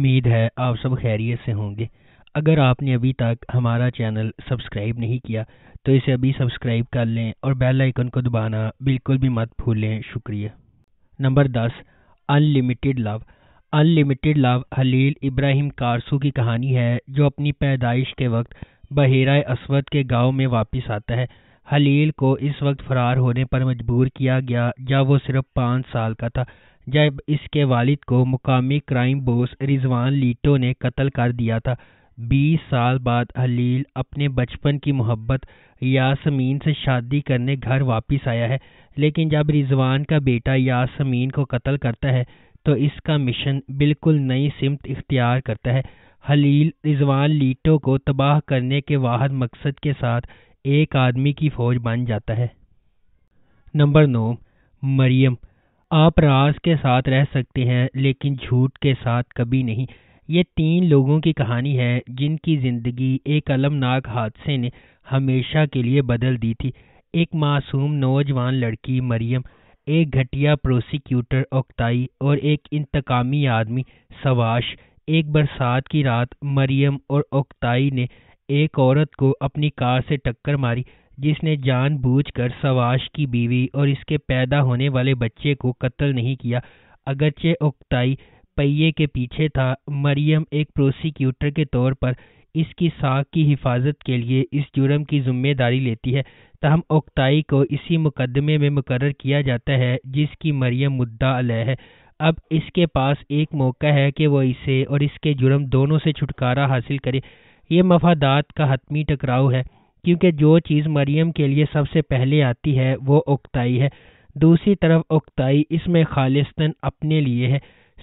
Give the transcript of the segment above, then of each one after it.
उम्मीद है आप सब खैरियत से होंगे अगर आपने अभी तक हमारा चैनल सब्सक्राइब नहीं किया तो इसे अभी सब्सक्राइब कर लें और बेल आइकन को दबाना बिल्कुल भी मत भूलें शुक्रिया नंबर दस unlimited love unlimited love Halil Ibrahim Karasu की कहानी है जो अपनी पैदाइश के वक्त बहेरा असवद के गांव में वापस आता है हलील को इस वक्त फरार होने पर मजबूर किया गया जब वो सिर्फ पाँच साल का था जब इसके वालिद को मुकामी क्राइम बोस रिजवान लीटो ने कत्ल कर दिया था 20 साल बाद हलील अपने बचपन की मोहब्बत यासमीन से शादी करने घर वापस आया है लेकिन जब रिजवान का बेटा यासमीन को कत्ल करता है तो इसका मिशन बिल्कुल नई सिमत इख्तियार करता है हलील रिजवान लीटो को तबाह करने के वाहद मकसद के साथ एक आदमी की फौज बन जाता है नंबर नौ मरियम आप राज के साथ रह सकते हैं लेकिन झूठ के साथ कभी नहीं ये तीन लोगों की कहानी है जिनकी ज़िंदगी एक अलमनाक हादसे ने हमेशा के लिए बदल दी थी एक मासूम नौजवान लड़की मरियम एक घटिया प्रोसिक्यूटर ओक्ताई और एक इंतकामी आदमी सवाश एक बरसात की रात मरियम और ओक्ताई ने एक औरत को अपनी कार से टक्कर मारी जिसने जानबूझकर सवाश की बीवी और इसके पैदा होने वाले बच्चे को कत्ल नहीं किया अगरचे उक्ताई पहिए के पीछे था मरियम एक प्रोसिक्यूटर के तौर पर इसकी साख की हिफाजत के लिए इस जुर्म की जिम्मेदारी लेती है तहम उक्ताई को इसी मुकदमे में मुकर किया जाता है जिसकी मरियम मुद्दा अलह है अब इसके पास एक मौका है कि वह इसे और इसके जुर्म दोनों से छुटकारा हासिल करे ये मफादात का हतमी टकराव है क्योंकि जो चीज़ मरियम के लिए सबसे पहले आती है वो उक्ताई है दूसरी तरफ उक्ताई इसमें खालिस्तन अपने लिए है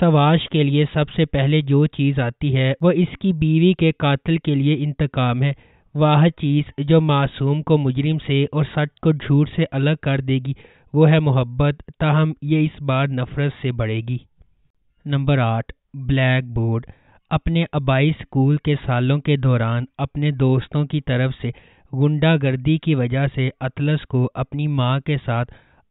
सवाश के लिए सबसे पहले जो चीज़ आती है वो इसकी बीवी के कातिल के लिए इंतकाम है वह चीज़ जो मासूम को मुजरिम से और सच को झूठ से अलग कर देगी वो है मोहब्बत ताहम ये इस बार नफरत से बढ़ेगी नंबर आठ ब्लैक बोर्ड अपने आबाई स्कूल के सालों के दौरान अपने दोस्तों की तरफ से गुंडागर्दी की वजह से अतलस को अपनी माँ के साथ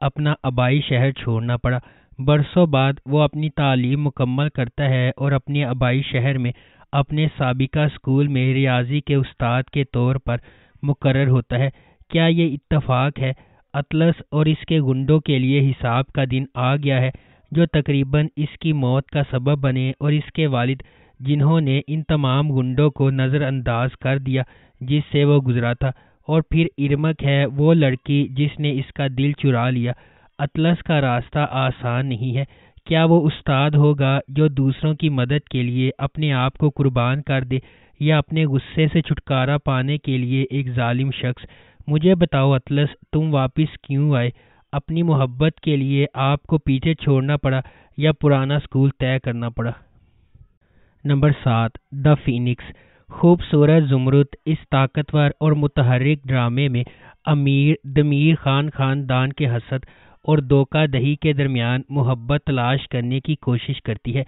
अपना आबाई शहर छोड़ना पड़ा बरसों बाद वो अपनी तालीम मुकम्मल करता है और अपने आबाई शहर में अपने सबका स्कूल में रियाजी के उस्ताद के तौर पर मुकर होता है क्या ये इतफाक़ है अतलस और इसके गुंडों के लिए हिसाब का दिन आ गया है जो तकरीबन इसकी मौत का सबब बने और इसके वालिद जिन्होंने इन तमाम गुंडों को नज़रअंदाज कर दिया जिससे वो गुजरा था और फिर इरमक है वो लड़की जिसने इसका दिल चुरा लिया अतलस का रास्ता आसान नहीं है क्या वो उस्ताद होगा जो दूसरों की मदद के लिए अपने आप को कुर्बान कर दे या अपने गुस्से से छुटकारा पाने के लिए एक जालिम शख्स मुझे बताओ अतलस तुम वापस क्यों आए अपनी मोहब्बत के लिए आपको पीछे छोड़ना पड़ा या पुराना स्कूल तय करना पड़ा नंबर सात द फिनिक्स खूबसूरत जुमरुद इस ताकतवर और मुतहरक ड्रामे में अमीर दमीर खान खानदान के हसद और धोखा दही के दरमियान मोहब्बत तलाश करने की कोशिश करती है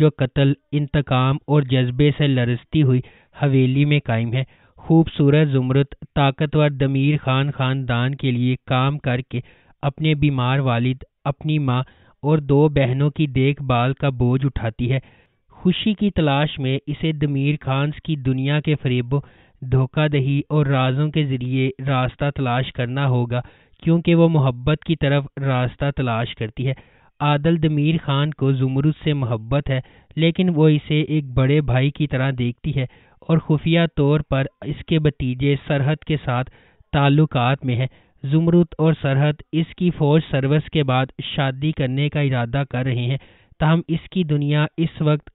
जो कत्ल इंतकाम और जज्बे से लरजती हुई हवेली में कायम है खूबसूरत जुमरत ताकतवर दमीर खान खानदान के लिए काम करके अपने बीमार वालिद अपनी माँ और दो बहनों की देखभाल का बोझ उठाती है खुशी की तलाश में इसे दमीर खान की दुनिया के धोखा दही और राजों के ज़रिए रास्ता तलाश करना होगा क्योंकि वो मोहब्बत की तरफ रास्ता तलाश करती है आदल दमीर खान को जुमरुद से मोहब्बत है लेकिन वो इसे एक बड़े भाई की तरह देखती है और खुफिया तौर पर इसके भतीजे सरहद के साथ ताल्लुक में है जुमरुद और सरहद इसकी फौज सर्विस के बाद शादी करने का इरादा कर रहे हैं तहम इसकी दुनिया इस वक्त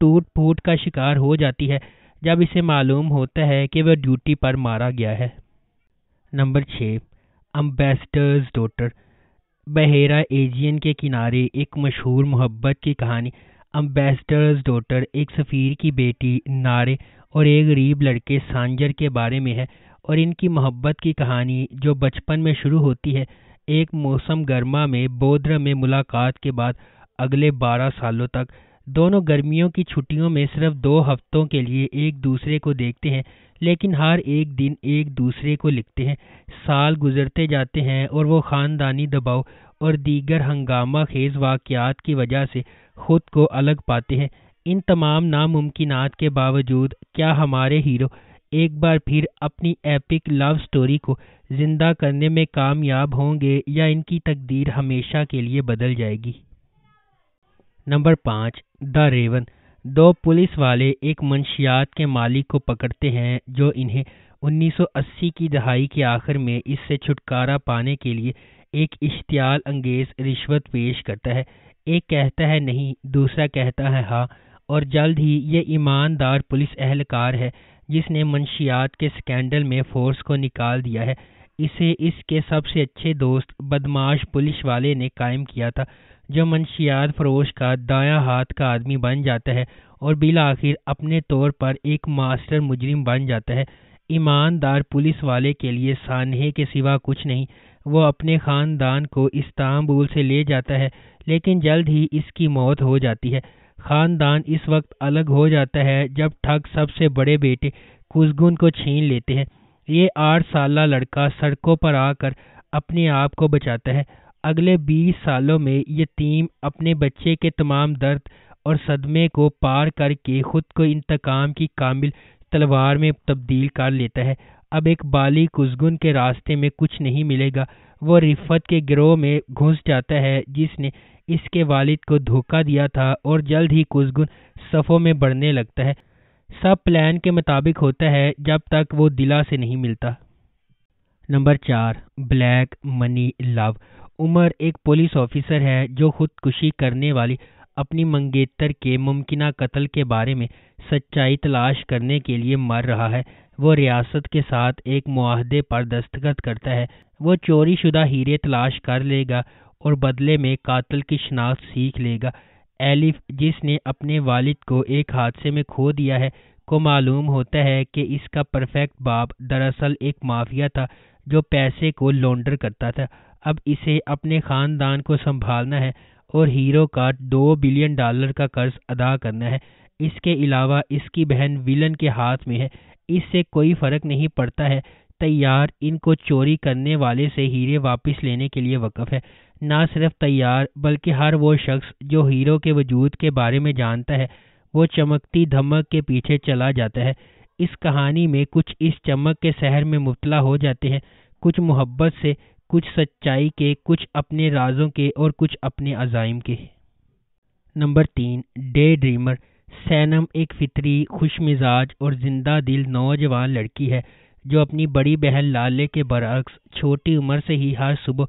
टूट फूट का शिकार हो जाती है जब इसे मालूम होता है कि वह ड्यूटी पर मारा गया है नंबर छः अम्बेसडर्स डॉटर बहेरा एजियन के किनारे एक मशहूर मोहब्बत की कहानी अम्बेसडर्स डॉटर एक सफ़ीर की बेटी नारे और एक गरीब लड़के सांजर के बारे में है और इनकी मोहब्बत की कहानी जो बचपन में शुरू होती है एक मौसम गर्मा में बोद्र में मुलाकात के बाद अगले बारह सालों तक दोनों गर्मियों की छुट्टियों में सिर्फ दो हफ्तों के लिए एक दूसरे को देखते हैं लेकिन हर एक दिन एक दूसरे को लिखते हैं साल गुजरते जाते हैं और वो ख़ानदानी दबाव और दीगर हंगामा खेज वाक़ात की वजह से खुद को अलग पाते हैं इन तमाम नामुमकिन के बावजूद क्या हमारे हीरो एक बार फिर अपनी एपिक लव स्टोरी को जिंदा करने में कामयाब होंगे या इनकी तकदीर हमेशा के लिए बदल जाएगी नंबर पाँच द रेवन दो पुलिस वाले एक मंशियात के मालिक को पकड़ते हैं जो इन्हें 1980 की दहाई के आखिर में इससे छुटकारा पाने के लिए एक इश्तियाल अंगेज रिश्वत पेश करता है एक कहता है नहीं दूसरा कहता है हाँ और जल्द ही ये ईमानदार पुलिस अहलकार है जिसने मंशियात के स्कैंडल में फोर्स को निकाल दिया है इसे इसके सबसे अच्छे दोस्त बदमाश पुलिस वाले ने कायम किया था जो मनशियात फरोश का दाया हाथ का आदमी बन जाता है और बिलाखिर अपने तौर पर एक मास्टर मुजरिम बन जाता है ईमानदार पुलिस वाले के लिए सानहे के सिवा कुछ नहीं वो अपने ख़ानदान को इस्तांबुल से ले जाता है लेकिन जल्द ही इसकी मौत हो जाती है ख़ानदान इस वक्त अलग हो जाता है जब ठग सबसे बड़े बेटे खुशगुन को छीन लेते हैं ये आठ साल लड़का सड़कों पर आकर अपने आप को बचाता है अगले 20 सालों में ये टीम अपने बच्चे के तमाम दर्द और सदमे को पार करके खुद को इंतकाम की कामिल तलवार में तब्दील कर लेता है अब एक बाली कुजगुन के रास्ते में कुछ नहीं मिलेगा वो रिफत के गिरोह में घुस जाता है जिसने इसके वालिद को धोखा दिया था और जल्द ही कुजगुन सफ़ों में बढ़ने लगता है सब प्लान के मुताबिक होता है जब तक वो दिला से नहीं मिलता नंबर चार ब्लैक मनी लव उमर एक पुलिस ऑफिसर है जो खुदकुशी करने वाली अपनी मंगेतर के मुमकिन कत्ल के बारे में सच्चाई तलाश करने के लिए मर रहा है वो रियासत के साथ एक माहदे पर दस्तखत करता है वो चोरी शुदा हीरे तलाश कर लेगा और बदले में कातल की शनाख्त सीख लेगा एलिफ जिसने अपने वालिद को एक हादसे में खो दिया है को मालूम होता है कि इसका परफेक्ट बाप दरअसल एक माफिया था जो पैसे को लॉन्डर करता था अब इसे अपने खानदान को संभालना है और हीरो का दो बिलियन डॉलर का कर्ज अदा करना है इसके अलावा इसकी बहन विलन के हाथ में है इससे कोई फर्क नहीं पड़ता है तैयार इनको चोरी करने वाले से हीरे वापस लेने के लिए वक़फ़ है ना सिर्फ तैयार बल्कि हर वो शख्स जो हीरो के वजूद के बारे में जानता है वो चमकती धमक के पीछे चला जाता है इस कहानी में कुछ इस चमक के शहर में मुबतला हो जाते हैं कुछ मोहब्बत से कुछ सच्चाई के कुछ अपने राजों के और कुछ अपने अजाइम के नंबर तीन डे ड्रीमर सैनम एक फितरी खुश मिजाज और जिंदा दिल नौजवान लड़की है जो अपनी बड़ी बहन लाले के बरक्स छोटी उम्र से ही हर सुबह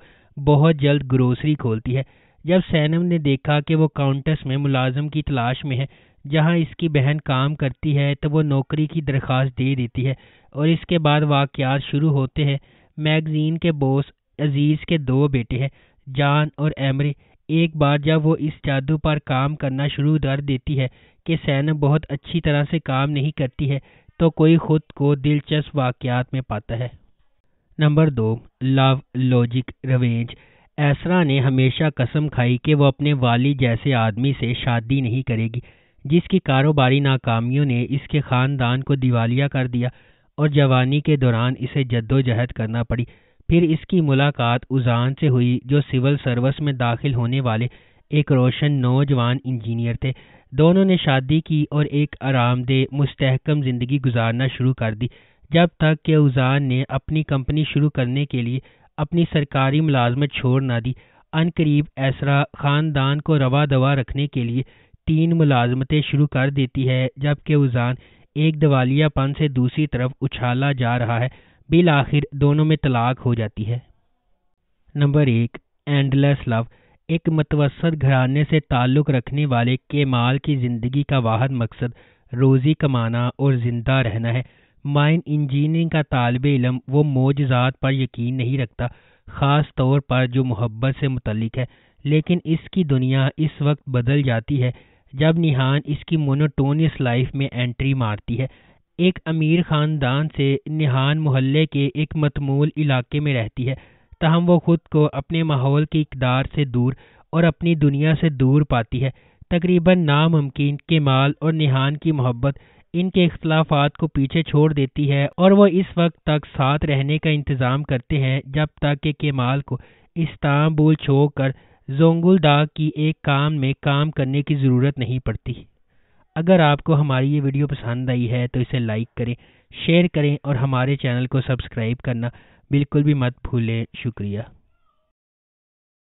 बहुत जल्द ग्रोसरी खोलती है जब सैनम ने देखा कि वो काउंटस में मुलाजम की तलाश में है जहाँ इसकी बहन काम करती है तो वो नौकरी की दरख्वास्त दे देती है और इसके बाद वाक़ात शुरू होते हैं मैगजीन के बॉस अजीज़ के दो बेटे हैं जान और एमरी एक बार जब वो इस जादू पर काम करना शुरू कर देती है कि सैनम बहुत अच्छी तरह से काम नहीं करती है तो कोई खुद को दिलचस्प वाक़ात में पाता है नंबर दो लव लॉजिक रवेंज ऐसरा ने हमेशा कसम खाई कि वह अपने वाली जैसे आदमी से शादी नहीं करेगी जिसकी कारोबारी नाकामियों ने इसके ख़ानदान को दिवालिया कर दिया और जवानी के दौरान इसे जद्दोजहद करना पड़ी फिर इसकी मुलाकात उजान से हुई जो सिविल सर्विस में दाखिल होने वाले एक रोशन नौजवान इंजीनियर थे दोनों ने शादी की और एक आरामदेह मुस्तहकम ज़िंदगी गुजारना शुरू कर दी जब तक कि उजान ने अपनी कंपनी शुरू करने के लिए अपनी सरकारी मुलाजमत छोड़ ना दी अनकरीब ऐसरा खानदान को रवा दवा रखने के लिए तीन मुलाजमतें शुरू कर देती है जबकि उजान एक दवालियापन से दूसरी तरफ उछाला जा रहा है बिल आखिर दोनों में तलाक हो जाती है नंबर एक एंडलेस लव एक मतवसत घराने से ताल्लुक़ रखने वाले केमाल की ज़िंदगी का वाहद मकसद रोज़ी कमाना और ज़िंदा रहना है माइन इंजीनियरिंग का तालब इलम वो मोजात पर यकीन नहीं रखता ख़ास तौर पर जो मोहब्बत से मुतलिक है लेकिन इसकी दुनिया इस वक्त बदल जाती है जब निहान इसकी मोनोटोनियस लाइफ में एंट्री मारती है एक अमीर ख़ानदान से निहान मोहल्ले के एक मतमूल इलाके में रहती है तहम वो ख़ुद को अपने माहौल की इकदार से दूर और अपनी दुनिया से दूर पाती है तकरीबन नामुमकिन के माल और निहान की मोहब्बत इनके अख्तलाफात को पीछे छोड़ देती है और वह इस वक्त तक साथ रहने का इंतज़ाम करते हैं जब तक कि केमाल को इस्तांबुल छोड़कर जोंगुलदाग की एक काम में काम करने की ज़रूरत नहीं पड़ती अगर आपको हमारी ये वीडियो पसंद आई है तो इसे लाइक करें शेयर करें और हमारे चैनल को सब्सक्राइब करना बिल्कुल भी मत भूलें शुक्रिया